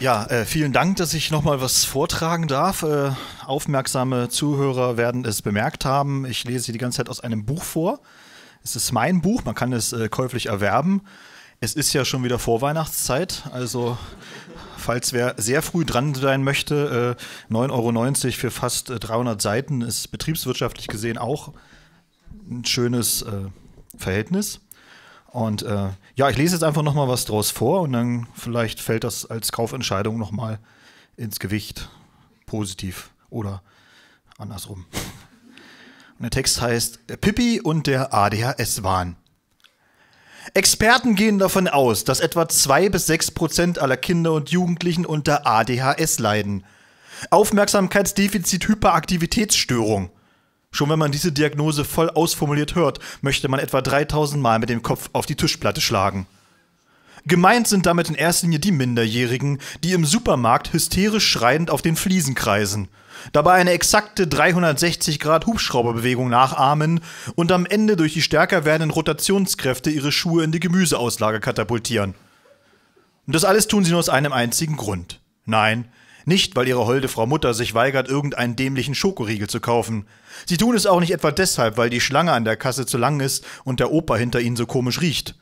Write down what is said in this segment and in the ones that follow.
Ja, äh, vielen Dank, dass ich nochmal was vortragen darf. Äh, aufmerksame Zuhörer werden es bemerkt haben. Ich lese hier die ganze Zeit aus einem Buch vor. Es ist mein Buch, man kann es äh, käuflich erwerben. Es ist ja schon wieder Vorweihnachtszeit, also falls wer sehr früh dran sein möchte, 9,90 äh, Euro für fast 300 äh, Seiten ist betriebswirtschaftlich gesehen auch ein schönes äh, Verhältnis. Und äh, ja, ich lese jetzt einfach nochmal was draus vor und dann vielleicht fällt das als Kaufentscheidung nochmal ins Gewicht. Positiv oder andersrum. Und der Text heißt Pippi und der ADHS-Wahn. Experten gehen davon aus, dass etwa 2 bis 6 Prozent aller Kinder und Jugendlichen unter ADHS leiden. Aufmerksamkeitsdefizit-Hyperaktivitätsstörung. Schon wenn man diese Diagnose voll ausformuliert hört, möchte man etwa 3000 Mal mit dem Kopf auf die Tischplatte schlagen. Gemeint sind damit in erster Linie die Minderjährigen, die im Supermarkt hysterisch schreiend auf den Fliesen kreisen, dabei eine exakte 360-Grad-Hubschrauberbewegung nachahmen und am Ende durch die stärker werdenden Rotationskräfte ihre Schuhe in die Gemüseauslage katapultieren. Und das alles tun sie nur aus einem einzigen Grund. Nein, nicht, weil ihre holde Frau Mutter sich weigert, irgendeinen dämlichen Schokoriegel zu kaufen. Sie tun es auch nicht etwa deshalb, weil die Schlange an der Kasse zu lang ist und der Opa hinter ihnen so komisch riecht.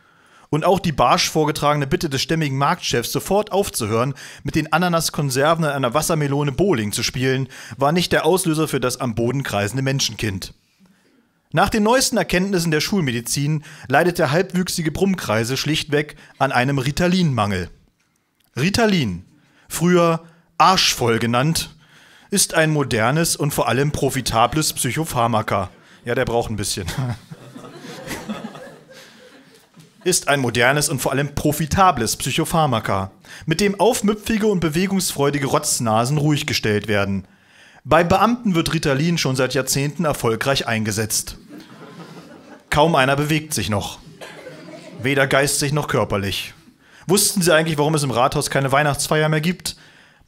Und auch die barsch vorgetragene Bitte des stämmigen Marktchefs, sofort aufzuhören, mit den Ananaskonserven an einer Wassermelone Bowling zu spielen, war nicht der Auslöser für das am Boden kreisende Menschenkind. Nach den neuesten Erkenntnissen der Schulmedizin leidet der halbwüchsige Brummkreise schlichtweg an einem Ritalin-Mangel. Ritalin, früher arschvoll genannt, ist ein modernes und vor allem profitables Psychopharmaka. Ja, der braucht ein bisschen. ist ein modernes und vor allem profitables Psychopharmaka, mit dem aufmüpfige und bewegungsfreudige Rotznasen ruhig gestellt werden. Bei Beamten wird Ritalin schon seit Jahrzehnten erfolgreich eingesetzt. Kaum einer bewegt sich noch. Weder geistig noch körperlich. Wussten Sie eigentlich, warum es im Rathaus keine Weihnachtsfeier mehr gibt?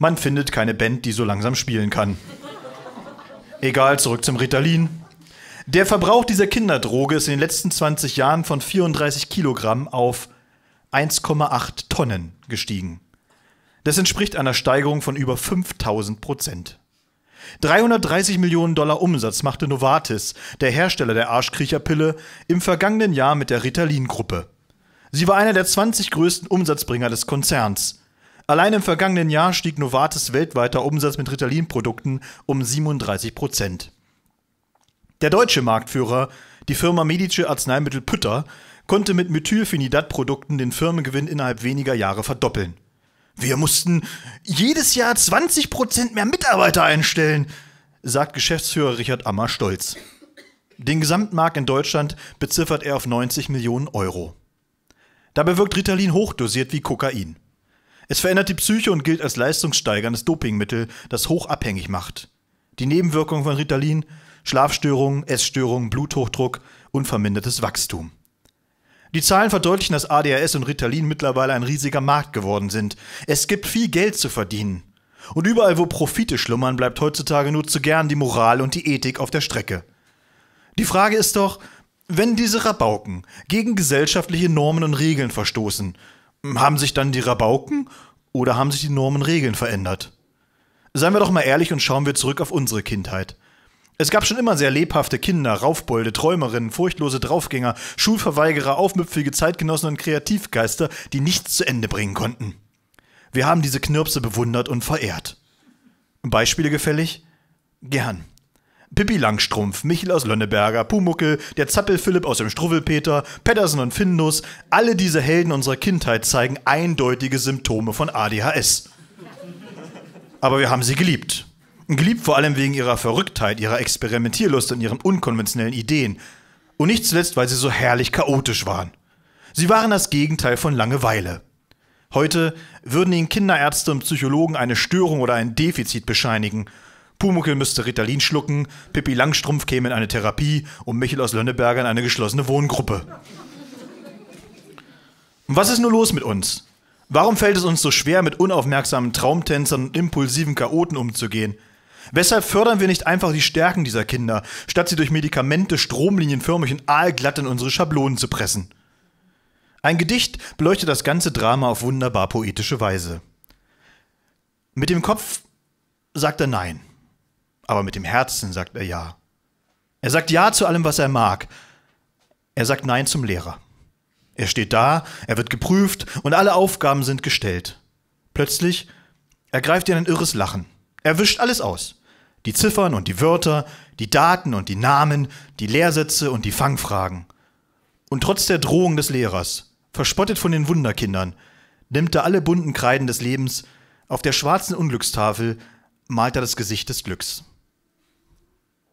Man findet keine Band, die so langsam spielen kann. Egal, zurück zum Ritalin. Der Verbrauch dieser Kinderdroge ist in den letzten 20 Jahren von 34 Kilogramm auf 1,8 Tonnen gestiegen. Das entspricht einer Steigerung von über 5000 Prozent. 330 Millionen Dollar Umsatz machte Novartis, der Hersteller der Arschkriecherpille, im vergangenen Jahr mit der Ritalin-Gruppe. Sie war einer der 20 größten Umsatzbringer des Konzerns. Allein im vergangenen Jahr stieg Novartis weltweiter Umsatz mit Ritalin-Produkten um 37 Prozent. Der deutsche Marktführer, die Firma Medice Arzneimittel Pütter, konnte mit Methylphenidat-Produkten den Firmengewinn innerhalb weniger Jahre verdoppeln. Wir mussten jedes Jahr 20 Prozent mehr Mitarbeiter einstellen, sagt Geschäftsführer Richard Ammer stolz. Den Gesamtmarkt in Deutschland beziffert er auf 90 Millionen Euro. Dabei wirkt Ritalin hochdosiert wie Kokain. Es verändert die Psyche und gilt als leistungssteigerndes Dopingmittel, das hochabhängig macht. Die Nebenwirkungen von Ritalin: Schlafstörungen, Essstörungen, Bluthochdruck, unvermindertes Wachstum. Die Zahlen verdeutlichen, dass ADHS und Ritalin mittlerweile ein riesiger Markt geworden sind. Es gibt viel Geld zu verdienen. Und überall, wo Profite schlummern, bleibt heutzutage nur zu gern die Moral und die Ethik auf der Strecke. Die Frage ist doch, wenn diese Rabauken gegen gesellschaftliche Normen und Regeln verstoßen, haben sich dann die Rabauken oder haben sich die Normen Regeln verändert? Seien wir doch mal ehrlich und schauen wir zurück auf unsere Kindheit. Es gab schon immer sehr lebhafte Kinder, Raufbolde, Träumerinnen, furchtlose Draufgänger, Schulverweigerer, aufmüpfige Zeitgenossen und Kreativgeister, die nichts zu Ende bringen konnten. Wir haben diese Knirpse bewundert und verehrt. Beispiele gefällig? Gern. Pippi Langstrumpf, Michel aus Lönneberger, Pumuckel, der Zappel Philipp aus dem Struwwelpeter, Pedersen und Findus, alle diese Helden unserer Kindheit zeigen eindeutige Symptome von ADHS. Aber wir haben sie geliebt. Geliebt vor allem wegen ihrer Verrücktheit, ihrer Experimentierlust und ihren unkonventionellen Ideen. Und nicht zuletzt, weil sie so herrlich chaotisch waren. Sie waren das Gegenteil von Langeweile. Heute würden ihnen Kinderärzte und Psychologen eine Störung oder ein Defizit bescheinigen – Pumuckel müsste Ritalin schlucken, Pippi Langstrumpf käme in eine Therapie und Michel aus Lönneberger in eine geschlossene Wohngruppe. Und was ist nur los mit uns? Warum fällt es uns so schwer, mit unaufmerksamen Traumtänzern und impulsiven Chaoten umzugehen? Weshalb fördern wir nicht einfach die Stärken dieser Kinder, statt sie durch Medikamente stromlinienförmig und aalglatt in unsere Schablonen zu pressen? Ein Gedicht beleuchtet das ganze Drama auf wunderbar poetische Weise. Mit dem Kopf sagt er Nein aber mit dem Herzen sagt er ja. Er sagt ja zu allem, was er mag. Er sagt nein zum Lehrer. Er steht da, er wird geprüft und alle Aufgaben sind gestellt. Plötzlich ergreift er ein irres Lachen. Er wischt alles aus. Die Ziffern und die Wörter, die Daten und die Namen, die Lehrsätze und die Fangfragen. Und trotz der Drohung des Lehrers, verspottet von den Wunderkindern, nimmt er alle bunten Kreiden des Lebens, auf der schwarzen Unglückstafel malt er das Gesicht des Glücks.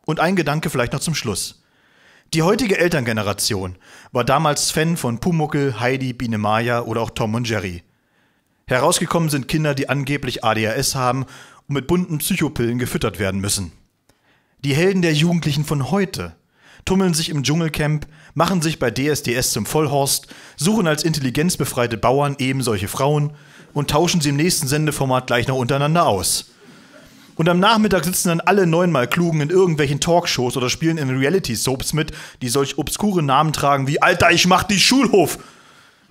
Und ein Gedanke vielleicht noch zum Schluss. Die heutige Elterngeneration war damals Fan von Pumuckel, Heidi, Biene Maya oder auch Tom und Jerry. Herausgekommen sind Kinder, die angeblich ADHS haben und mit bunten Psychopillen gefüttert werden müssen. Die Helden der Jugendlichen von heute tummeln sich im Dschungelcamp, machen sich bei DSDS zum Vollhorst, suchen als intelligenzbefreite Bauern eben solche Frauen und tauschen sie im nächsten Sendeformat gleich noch untereinander aus. Und am Nachmittag sitzen dann alle neunmal Klugen in irgendwelchen Talkshows oder spielen in Reality-Soaps mit, die solch obskure Namen tragen wie Alter, ich mach die Schulhof!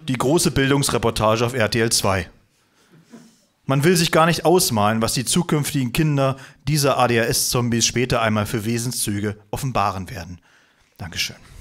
Die große Bildungsreportage auf RTL 2. Man will sich gar nicht ausmalen, was die zukünftigen Kinder dieser ADHS-Zombies später einmal für Wesenszüge offenbaren werden. Dankeschön.